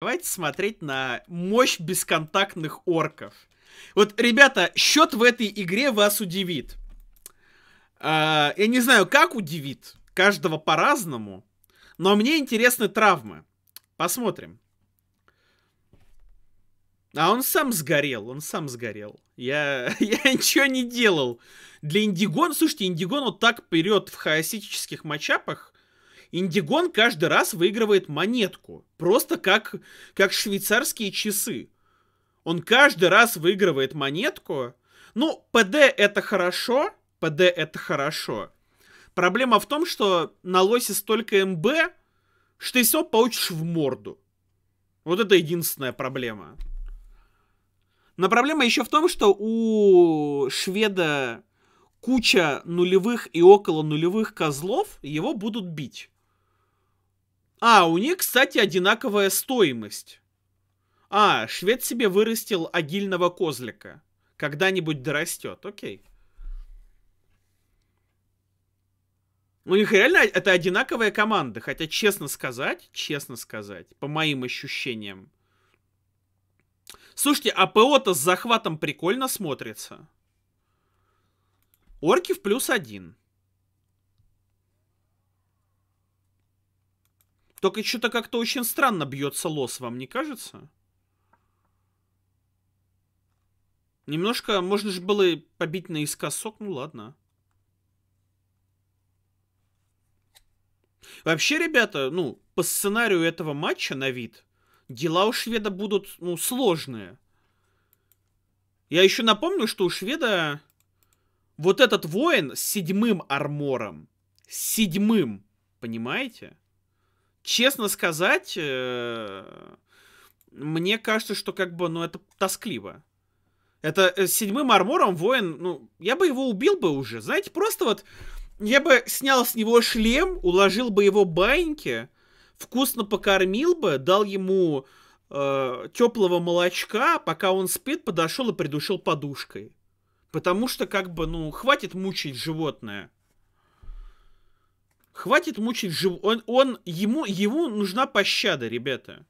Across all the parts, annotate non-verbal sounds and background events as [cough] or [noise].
Давайте смотреть на мощь бесконтактных орков. Вот, ребята, счет в этой игре вас удивит. А, я не знаю, как удивит. Каждого по-разному. Но мне интересны травмы. Посмотрим. А он сам сгорел, он сам сгорел. Я, [laughs] я ничего не делал. Для Индигон, ну, слушайте, Индигон ну, вот так вперед в хаоситических матчапах Индигон каждый раз выигрывает монетку. Просто как, как швейцарские часы. Он каждый раз выигрывает монетку. Ну, ПД это хорошо. ПД это хорошо. Проблема в том, что на лосе столько МБ, что ты все получишь в морду. Вот это единственная проблема. Но проблема еще в том, что у шведа куча нулевых и около нулевых козлов, его будут бить. А, у них, кстати, одинаковая стоимость. А, швед себе вырастил агильного козлика. Когда-нибудь дорастет, окей. Ну, у них реально это одинаковая команда. Хотя, честно сказать, честно сказать, по моим ощущениям. Слушайте, АПО-то с захватом прикольно смотрится. Орки в плюс один. Только что-то как-то очень странно бьется лос, вам не кажется? Немножко можно же было побить наискосок, ну ладно. Вообще, ребята, ну, по сценарию этого матча на вид, дела у шведа будут, ну, сложные. Я еще напомню, что у шведа вот этот воин с седьмым армором, с седьмым, понимаете? честно сказать, э, мне кажется, что как бы, ну, это тоскливо. Это э, с седьмым армором воин, ну, я бы его убил бы уже. Знаете, просто вот я бы снял с него шлем, уложил бы его баньки, вкусно покормил бы, дал ему э, теплого молочка, пока он спит, подошел и придушил подушкой. Потому что, как бы, ну, хватит мучить животное. Хватит мучить жив... Он, он, ему, ему нужна пощада, ребята.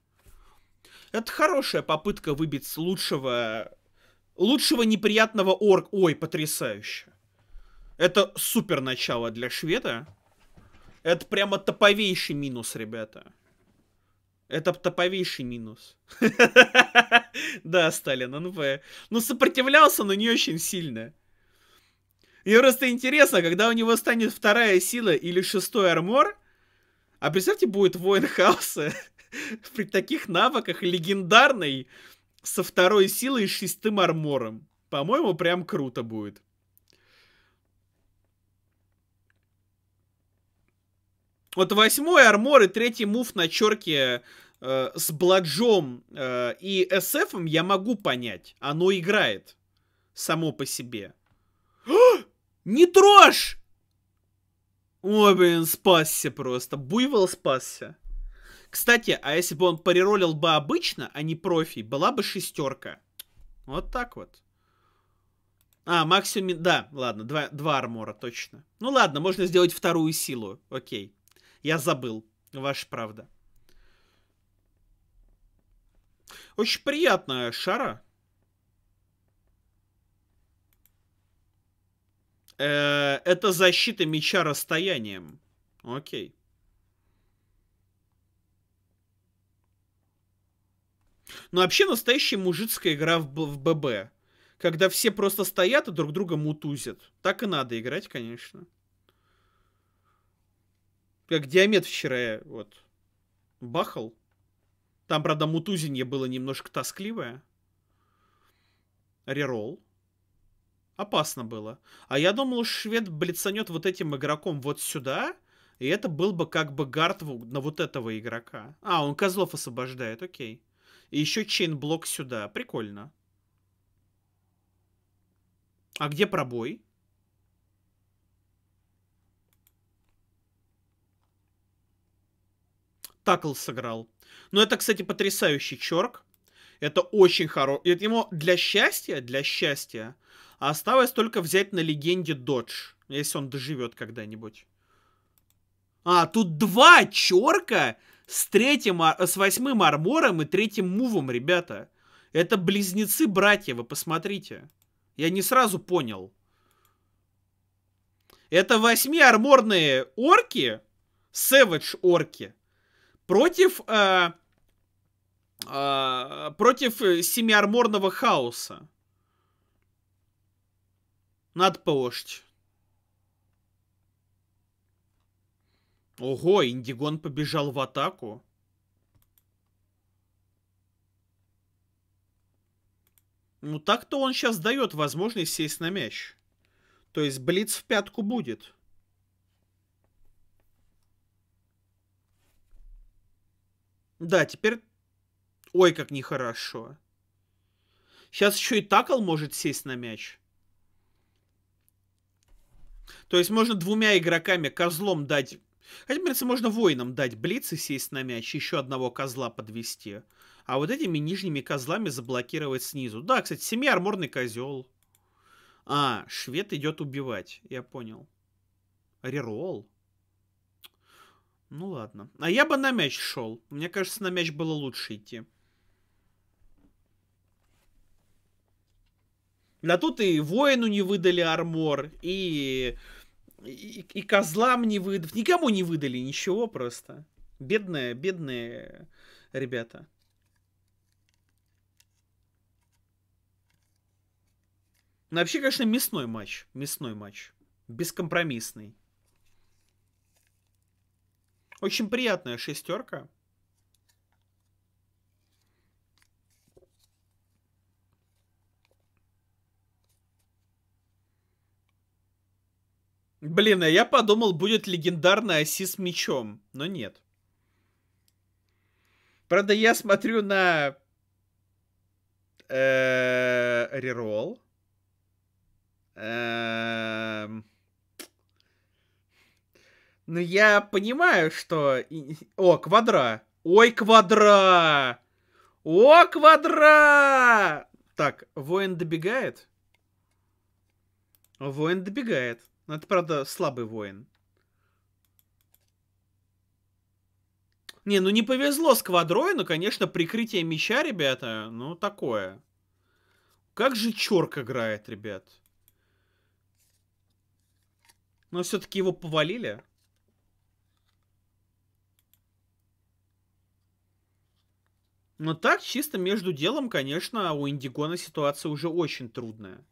Это хорошая попытка выбить лучшего... Лучшего неприятного орк. Ой, потрясающе. Это супер начало для шведа. Это прямо топовейший минус, ребята. Это топовейший минус. [laughs] Да, Сталин, НВ. Ну, сопротивлялся, но не очень сильно. Мне просто интересно, когда у него станет вторая сила или шестой армор, а представьте, будет воин хаоса [laughs] при таких навыках легендарный со второй силой и шестым армором. По-моему, прям круто будет. Вот восьмой армор и третий мув на черке э, с бладжом э, и СФом я могу понять. Оно играет само по себе. Не трожь! Ой, блин, спасся просто. Буйвол спасся. Кстати, а если бы он париролил бы обычно, а не профи, была бы шестерка. Вот так вот. А, максимум... Да, ладно, два, два армора, точно. Ну ладно, можно сделать вторую силу. Окей. Я забыл. Ваша правда. Очень приятная шара. Э, это защита меча расстоянием. Окей. Но вообще настоящая мужицкая игра в, в ББ. Когда все просто стоят и друг друга мутузят. Так и надо играть, конечно. Как Диамет вчера э, вот бахал. Там, правда, мутузинье было немножко тоскливое. Реролл. Опасно было. А я думал, швед блицанет вот этим игроком вот сюда, и это был бы как бы гард на вот этого игрока. А, он козлов освобождает, окей. И еще чейн блок сюда. Прикольно. А где пробой? Такл сыграл. Ну это, кстати, потрясающий чорк. Это очень Это Ему для счастья, для счастья, а осталось только взять на легенде додж. Если он доживет когда-нибудь. А, тут два черка с, третьим, с восьмым армором и третьим мувом, ребята. Это близнецы-братья, вы посмотрите. Я не сразу понял. Это арморные орки, сэвэдж орки, против, э, э, против э, семиарморного хаоса. Над положить. Ого, Индигон побежал в атаку. Ну так-то он сейчас дает возможность сесть на мяч. То есть блиц в пятку будет. Да, теперь... Ой, как нехорошо. Сейчас еще и такл может сесть на мяч. То есть можно двумя игроками козлом дать... Хотя, а мне можно воинам дать блиц и сесть на мяч, а еще одного козла подвести. А вот этими нижними козлами заблокировать снизу. Да, кстати, семи арморный козел. А, швед идет убивать. Я понял. Рерол. Ну ладно. А я бы на мяч шел. Мне кажется, на мяч было лучше идти. На тут и воину не выдали армор, и, и, и козлам не выдали. Никому не выдали ничего просто. Бедные, бедные ребята. Ну, вообще, конечно, мясной матч. Мясной матч. Бескомпромиссный. Очень приятная шестерка. Блин, а я подумал, будет легендарная оси с мечом, но нет. Правда, я смотрю на э, рерол. Эм. Ну, я понимаю, что... О, квадра. Ой, квадра! О, квадра! Так, воин добегает. Воин добегает. Но ну, это, правда, слабый воин. Не, ну не повезло с квадрой, но, конечно, прикрытие меча, ребята, ну такое. Как же Чорк играет, ребят. Но все-таки его повалили. Но так, чисто между делом, конечно, у Индигона ситуация уже очень трудная.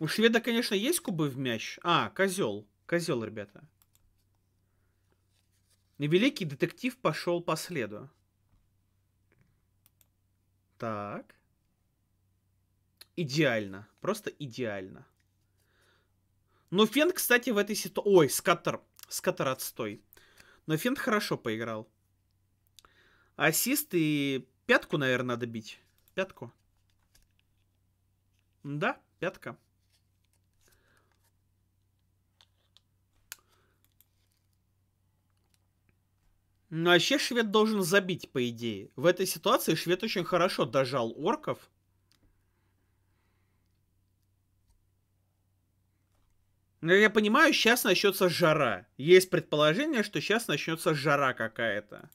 У шведа, конечно, есть кубы в мяч. А, козел. Козел, ребята. И великий детектив пошел по следу. Так. Идеально. Просто идеально. Но Фен, кстати, в этой ситуации... Ой, Скаттер. Скаттер отстой. Но Фен хорошо поиграл. Ассист и пятку, наверное, надо бить. Пятку. Да, пятка. Ну, а вообще швед должен забить, по идее. В этой ситуации швед очень хорошо дожал орков. Но я понимаю, сейчас начнется жара. Есть предположение, что сейчас начнется жара какая-то.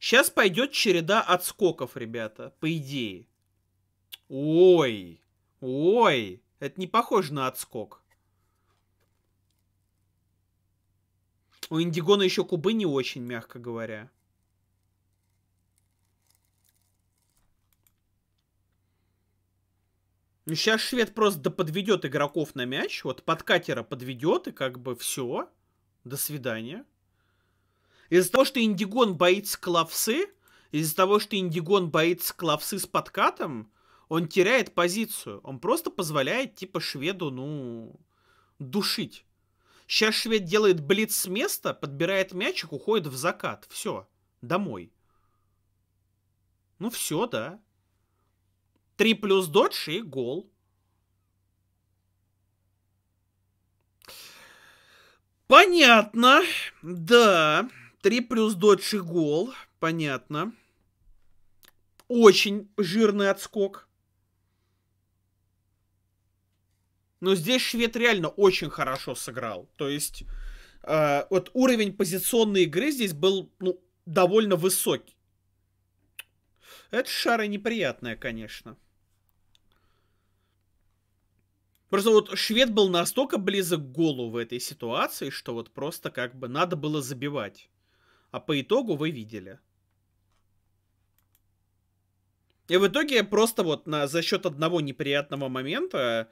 Сейчас пойдет череда отскоков, ребята, по идее. Ой, ой, это не похоже на отскок. У Индигона еще кубы не очень, мягко говоря. Ну, сейчас швед просто да подведет игроков на мяч, вот под катера подведет, и как бы все. До свидания. Из-за того, что Индигон боится клавсы, из-за того, что Индигон боится клавсы с подкатом, он теряет позицию. Он просто позволяет, типа, шведу, ну, душить. Сейчас швед делает блиц с места, подбирает мячик, уходит в закат. Все. Домой. Ну все, да. Три плюс додж и гол. Понятно. Да. Три плюс додж и гол. Понятно. Очень жирный отскок. Но здесь швед реально очень хорошо сыграл. То есть э, вот уровень позиционной игры здесь был ну, довольно высокий. Это шара неприятная, конечно. Просто вот швед был настолько близок к голу в этой ситуации, что вот просто как бы надо было забивать. А по итогу вы видели. И в итоге просто вот на, за счет одного неприятного момента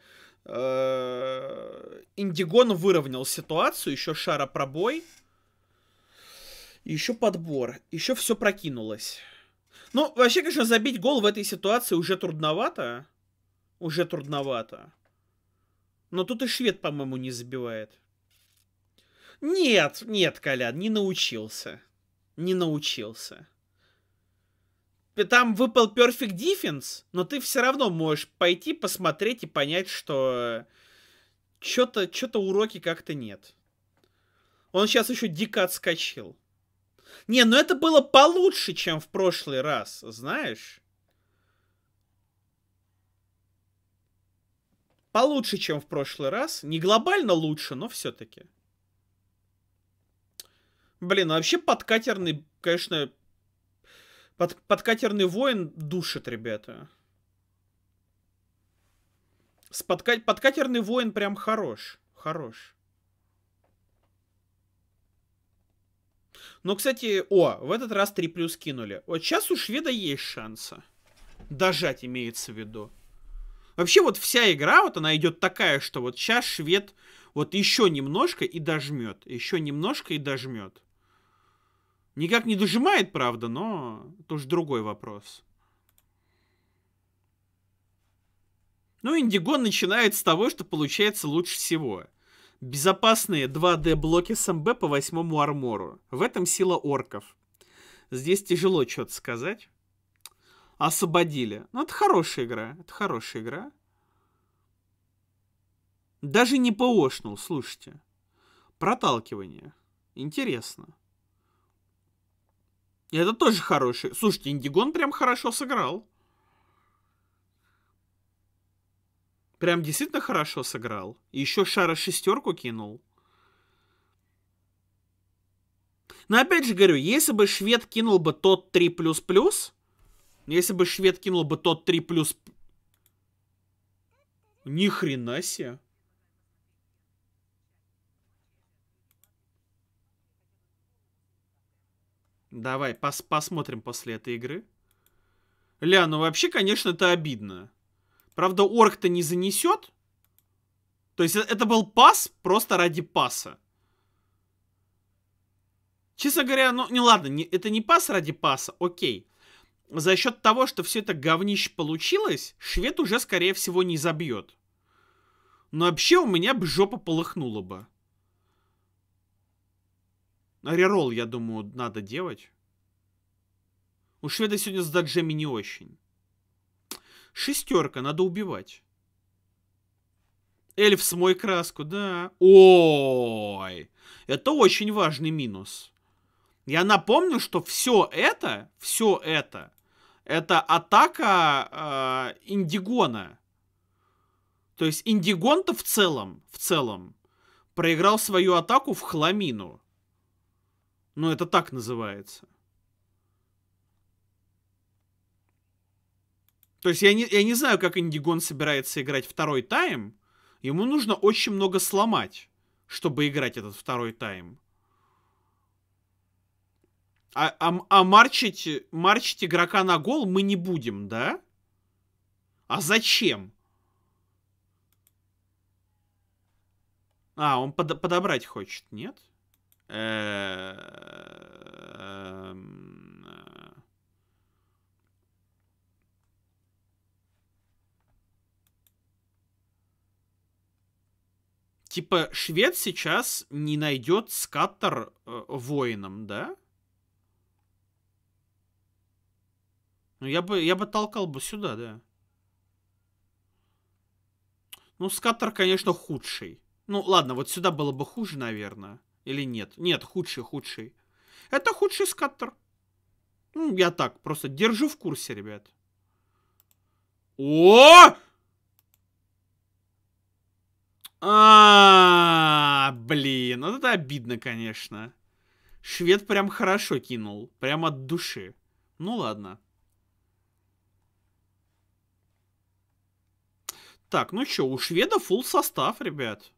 Э, Индигон выровнял ситуацию, еще шара пробой, еще подбор, еще все прокинулось. Ну, вообще, конечно, забить гол в этой ситуации уже трудновато. Уже трудновато. Но тут и швед, по-моему, не забивает. Нет, нет, Колян, не научился. Не научился там выпал Perfect Defense, но ты все равно можешь пойти посмотреть и понять, что э, что-то что уроки как-то нет. Он сейчас еще дико отскочил. Не, ну это было получше, чем в прошлый раз, знаешь? Получше, чем в прошлый раз. Не глобально лучше, но все-таки. Блин, ну вообще подкатерный, конечно, под, подкатерный воин душит, ребята. С подка... Подкатерный воин прям хорош. Хорош. Но, кстати, о, в этот раз 3 плюс кинули. Вот сейчас у шведа есть шанса Дожать имеется в виду. Вообще вот вся игра, вот она идет такая, что вот сейчас швед вот еще немножко и дожмет. Еще немножко и дожмет. Никак не дожимает, правда, но это уже другой вопрос. Ну, Индигон начинает с того, что получается лучше всего. Безопасные 2D-блоки с МБ по восьмому армору. В этом сила орков. Здесь тяжело что-то сказать. Освободили. Ну, это хорошая игра. Это хорошая игра. Даже не поошнул, слушайте. Проталкивание. Интересно. Это тоже хороший. Слушайте, Индигон прям хорошо сыграл. Прям действительно хорошо сыграл. еще шара шестерку кинул. Но опять же говорю, если бы швед кинул бы тот 3++, если бы швед кинул бы тот 3+, ни хрена себе. Давай пос посмотрим после этой игры. Ля, ну вообще, конечно, это обидно. Правда, орк-то не занесет. То есть э, это был пас просто ради паса. Честно говоря, ну не ладно, не, это не пас ради паса, окей. За счет того, что все это говнище получилось, швед уже, скорее всего, не забьет. Но вообще у меня бы жопа полыхнула бы. Реролл, я думаю, надо делать. У шведа сегодня с даджеми не очень. Шестерка, надо убивать. Эльф, смой краску, да. Ой, это очень важный минус. Я напомню, что все это, все это, это атака э, Индигона. То есть Индигон-то в целом, в целом, проиграл свою атаку в хламину. Но это так называется. То есть я не, я не знаю, как Индигон собирается играть второй тайм. Ему нужно очень много сломать, чтобы играть этот второй тайм. А, а, а марчить, марчить игрока на гол мы не будем, да? А зачем? А, он под, подобрать хочет, нет? Нет. Эм, типа, швед сейчас не найдет скаттер э, воином, да? Ну, я бы, я бы толкал бы сюда, да. Ну, скаттер, конечно, худший. Ну, ладно, вот сюда было бы хуже, наверное. Или нет? Нет, худший, худший. Это худший скаттер. Ну, я так, просто держу в курсе, ребят. О! А, -а, -а блин, вот это обидно, конечно. Швед прям хорошо кинул, прям от души. Ну ладно. Так, ну что, у шведа full состав, ребят.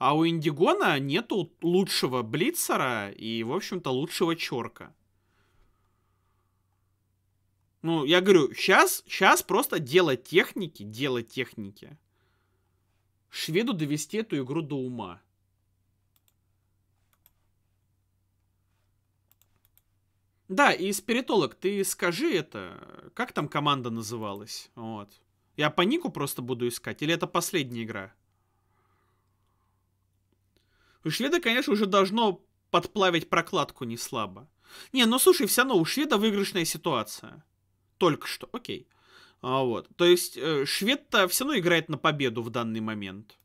А у Индигона нету лучшего Блицера и, в общем-то, лучшего Чорка. Ну, я говорю, сейчас, сейчас просто дело техники, дело техники. Шведу довести эту игру до ума. Да, и спиритолог, ты скажи это, как там команда называлась? Вот. Я по нику просто буду искать, или это последняя игра? У шведа, конечно, уже должно подплавить прокладку не слабо. Не, ну слушай, все равно у шведа выигрышная ситуация. Только что, окей. А, вот. То есть э, швед-то все равно играет на победу в данный момент.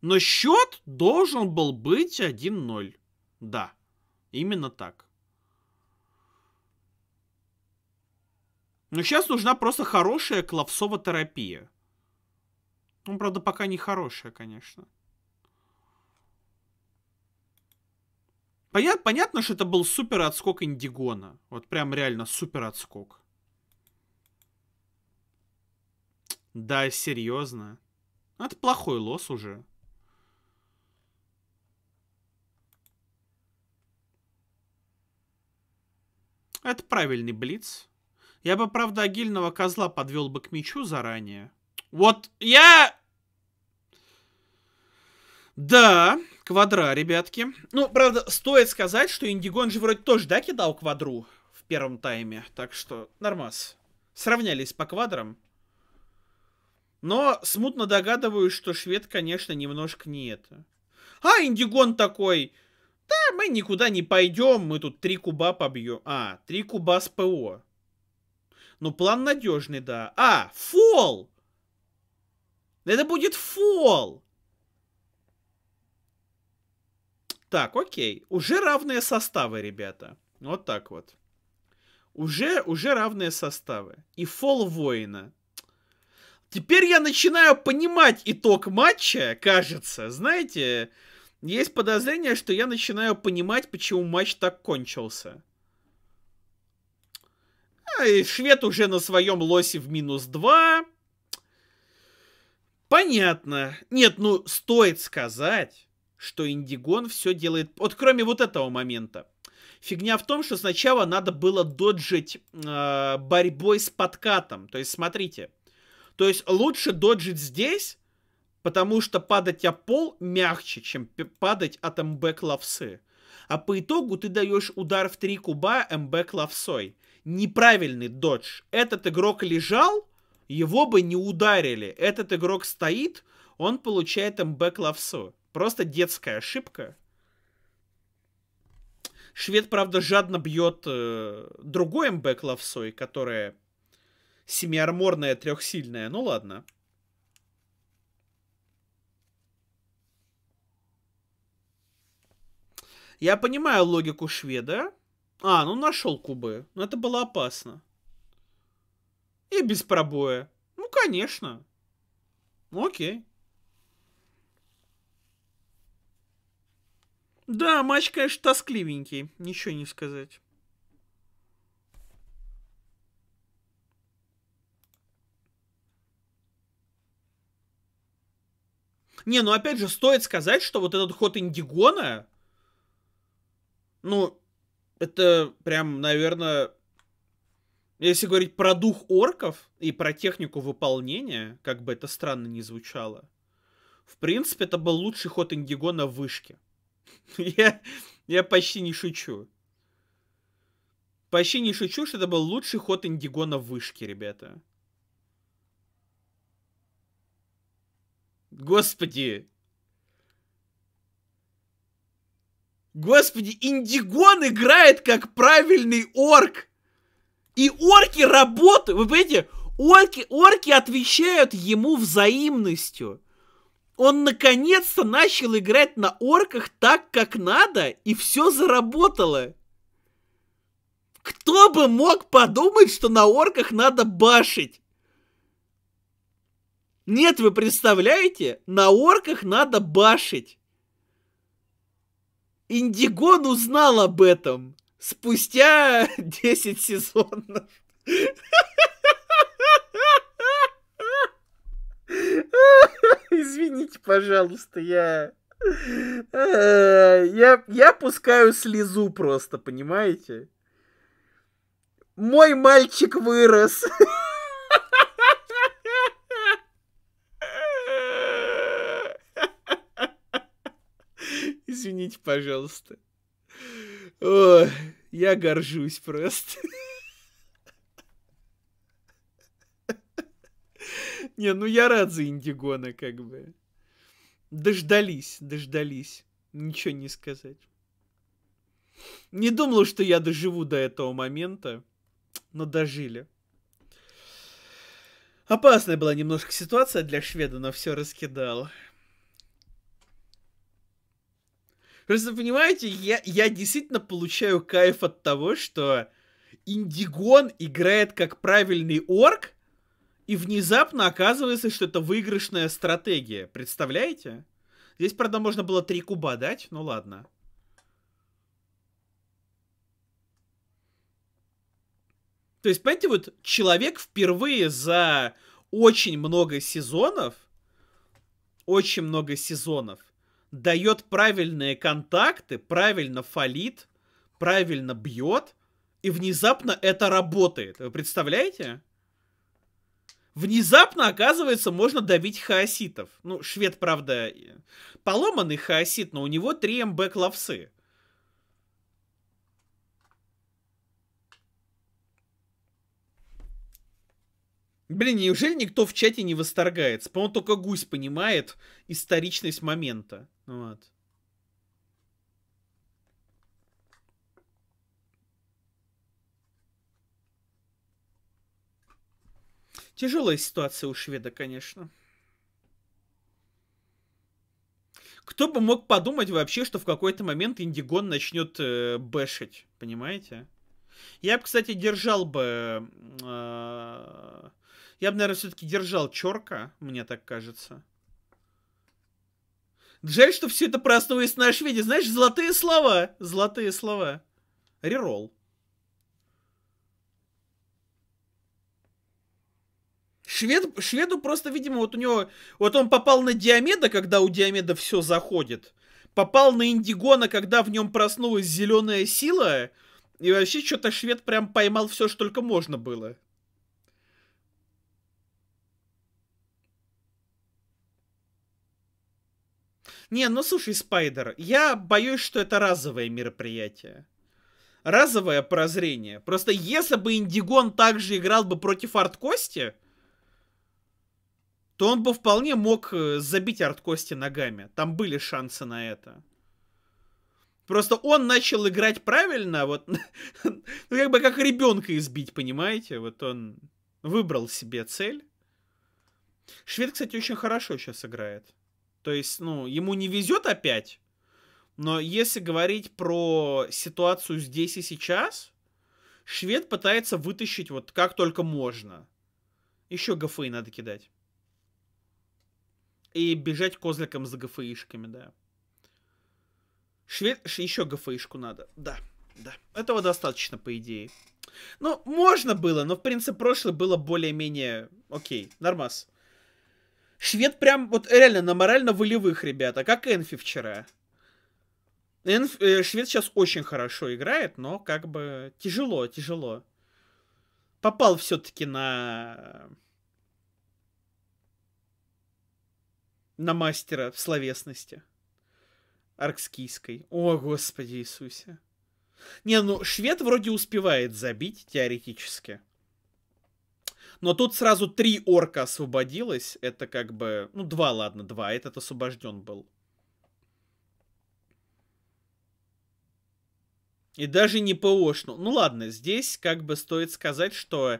Но счет должен был быть 1-0. Да, именно так. Но сейчас нужна просто хорошая клавсова терапия. Ну, правда, пока не хорошая, конечно. Понят, понятно, что это был супер отскок Индигона. Вот прям реально супер отскок. Да, серьезно. Ну, это плохой лос уже. Это правильный блиц. Я бы, правда, агильного козла подвел бы к мечу заранее. Вот я да, квадра, ребятки. Ну, правда, стоит сказать, что Индигон же вроде тоже, да, кидал квадру в первом тайме. Так что нормас. Сравнялись по квадрам. Но смутно догадываюсь, что швед, конечно, немножко не это. А, Индигон такой. Да, мы никуда не пойдем, мы тут три куба побьем. А, три куба с ПО. Ну, план надежный, да. А, фол! Это будет фол! Так, окей. Уже равные составы, ребята. Вот так вот. Уже, уже равные составы. И фол воина. Теперь я начинаю понимать итог матча, кажется. Знаете, есть подозрение, что я начинаю понимать, почему матч так кончился. А, и швед уже на своем лосе в минус 2. Понятно. Нет, ну, стоит сказать, что Индигон все делает... Вот кроме вот этого момента. Фигня в том, что сначала надо было доджить э, борьбой с подкатом. То есть, смотрите. То есть, лучше доджить здесь, потому что падать о пол мягче, чем падать от МБ клавсы. А по итогу ты даешь удар в три куба МБ клавсой. Неправильный додж. Этот игрок лежал, его бы не ударили. Этот игрок стоит, он получает МБ клавсу. Просто детская ошибка. Швед, правда, жадно бьет э, другой МБ ловсой, которая семиарморная, трехсильная. Ну ладно. Я понимаю логику шведа. А, ну нашел кубы. Но ну, это было опасно. И без пробоя. Ну, конечно. Ну, окей. Да, матч, конечно, тоскливенький, ничего не сказать. Не, ну опять же, стоит сказать, что вот этот ход Индигона, ну, это прям, наверное, если говорить про дух орков и про технику выполнения, как бы это странно ни звучало, в принципе, это был лучший ход Индигона в вышке. [laughs] Я, я почти не шучу. Почти не шучу, что это был лучший ход Индигона в вышке, ребята. Господи! Господи, Индигон играет как правильный орк! И орки работают! Вы понимаете, орки, орки отвечают ему взаимностью. Он наконец-то начал играть на орках так, как надо, и все заработало. Кто бы мог подумать, что на орках надо башить? Нет, вы представляете? На орках надо башить. Индигон узнал об этом спустя 10 [laughs] сезонов. [laughs] Извините, пожалуйста, я... Э, я, я пускаю слезу просто, понимаете? Мой мальчик вырос. [laughs] Извините, пожалуйста. О, я горжусь просто. [laughs] Не, ну я рад за Индигона, как бы. Дождались, дождались. Ничего не сказать. Не думал, что я доживу до этого момента, но дожили. Опасная была немножко ситуация для шведа, но все раскидал. Просто понимаете, я, я действительно получаю кайф от того, что Индигон играет как правильный орк, и внезапно оказывается, что это выигрышная стратегия. Представляете? Здесь, правда, можно было три куба дать, ну ладно. То есть, понимаете, вот человек впервые за очень много сезонов, очень много сезонов, дает правильные контакты, правильно фалит, правильно бьет, и внезапно это работает. Вы представляете? внезапно, оказывается, можно давить хаоситов. Ну, швед, правда, э, поломанный хаосит, но у него 3 МБ клавсы. Блин, неужели никто в чате не восторгается? По-моему, только гусь понимает историчность момента. Вот. Тяжелая ситуация у шведа, конечно. Кто бы мог подумать вообще, что в какой-то момент Индигон начнет э, бэшить, понимаете? Я бы, кстати, держал бы... Э, я бы, наверное, все-таки держал Чорка, мне так кажется. Жаль, что все это проснулось на шведе. Знаешь, золотые слова. Золотые слова. рерол. Швед, шведу просто, видимо, вот у него... Вот он попал на Диомеда, когда у Диомеда все заходит. Попал на Индигона, когда в нем проснулась зеленая сила. И вообще что-то швед прям поймал все, что только можно было. Не, ну слушай, Спайдер, я боюсь, что это разовое мероприятие. Разовое прозрение. Просто если бы Индигон также играл бы против Арткости, то он бы вполне мог э, забить арт кости ногами. Там были шансы на это. Просто он начал играть правильно, а вот, [laughs] ну, как бы как ребенка избить, понимаете? Вот он выбрал себе цель. Швед, кстати, очень хорошо сейчас играет. То есть, ну, ему не везет опять, но если говорить про ситуацию здесь и сейчас, швед пытается вытащить вот как только можно. Еще гафы надо кидать. И бежать козликом за ГФИшками, да. Швед... Еще ГФИшку надо. Да, да. Этого достаточно, по идее. Ну, можно было, но, в принципе, прошлое было более-менее... Окей, нормас. Швед прям вот реально на морально-волевых, ребята, как Энфи вчера. Энф... Э, швед сейчас очень хорошо играет, но как бы тяжело, тяжело. Попал все-таки на на мастера в словесности. Аркскийской. О, Господи Иисусе. Не, ну, швед вроде успевает забить теоретически. Но тут сразу три орка освободилось. Это как бы... Ну, два, ладно, два. Этот освобожден был. И даже не ПОшну. Ну ладно, здесь как бы стоит сказать, что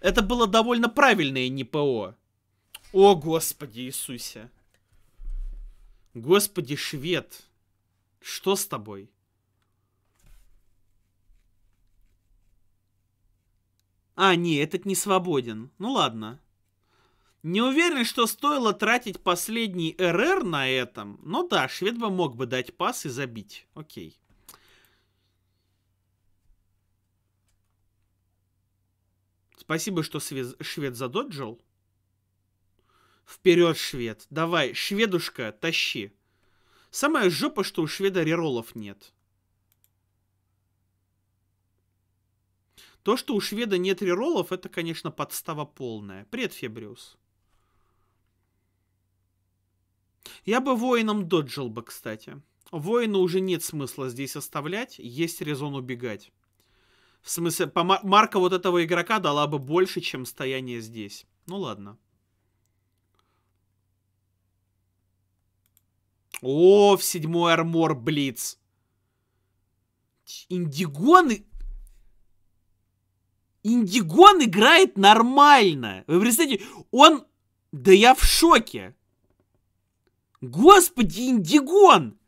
это было довольно правильное НПО. О, Господи Иисусе. Господи, швед, что с тобой? А, не, этот не свободен. Ну ладно. Не уверен, что стоило тратить последний РР на этом. Но ну да, швед бы мог бы дать пас и забить. Окей. Спасибо, что швед задоджил. Вперед, швед! Давай, шведушка, тащи! Самая жопа, что у шведа реролов нет. То, что у шведа нет реролов, это, конечно, подстава полная. Привет, Фебриус. Я бы воином доджил бы, кстати. Воина уже нет смысла здесь оставлять, есть резон убегать. В смысле, по марка вот этого игрока дала бы больше, чем стояние здесь. Ну ладно. О, в седьмой армор Блиц. Индигоны... Индигон играет нормально. Вы представляете, он... Да я в шоке. Господи, Индигон!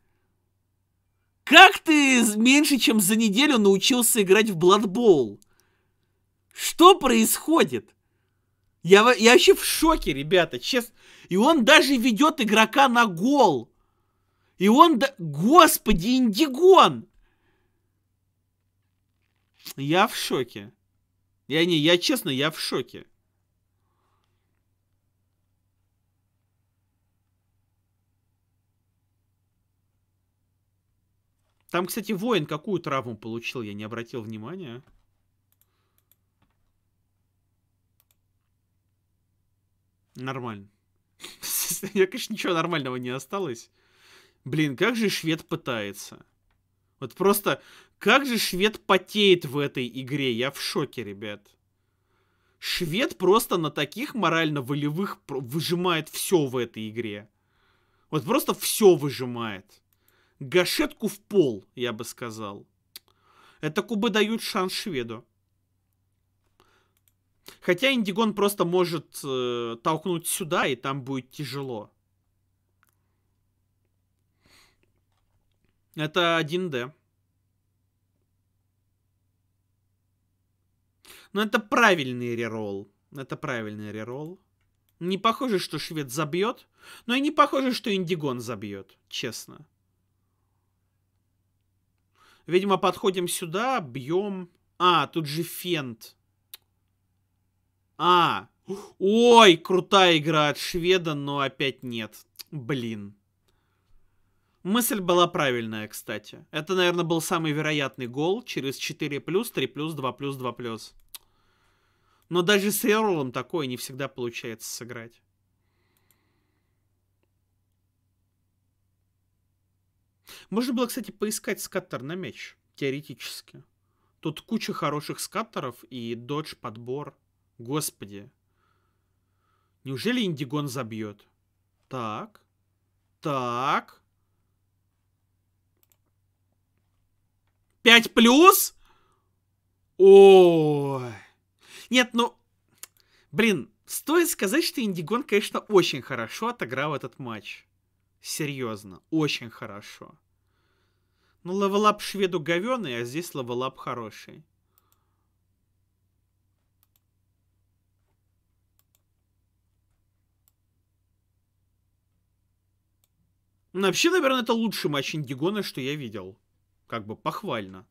Как ты меньше, чем за неделю научился играть в Бладбол? Что происходит? Я, я вообще в шоке, ребята, честно. И он даже ведет игрока на гол. И он... Да... Господи, Индигон! Я в шоке. Я не, я честно, я в шоке. Там, кстати, воин какую травму получил, я не обратил внимания. Нормально. [laughs] Я, конечно, ничего нормального не осталось. Блин, как же швед пытается. Вот просто, как же швед потеет в этой игре, я в шоке, ребят. Швед просто на таких морально-волевых выжимает все в этой игре. Вот просто все выжимает. Гашетку в пол, я бы сказал. Это кубы дают шанс шведу. Хотя Индигон просто может э, толкнуть сюда, и там будет тяжело. Это 1D. Но ну, это правильный реролл. Это правильный реролл. Не похоже, что швед забьет, но и не похоже, что Индигон забьет, честно. Видимо, подходим сюда, бьем. А, тут же фент. А, ой, крутая игра от шведа, но опять нет. Блин. Мысль была правильная, кстати. Это, наверное, был самый вероятный гол через 4 плюс, 3 плюс, 2 плюс, 2 плюс. Но даже с Эрлом такое не всегда получается сыграть. Можно было, кстати, поискать скаттер на мяч, теоретически. Тут куча хороших скаттеров и додж, подбор. Господи. Неужели Индигон забьет? Так. Так. 5 плюс? Ой. Нет, ну... Блин, стоит сказать, что Индигон, конечно, очень хорошо отыграл этот матч. Серьезно, очень хорошо. Ну, левелап шведу говеный, а здесь левелап хороший. Ну, вообще, наверное, это лучший матч Индигона, что я видел как бы похвально.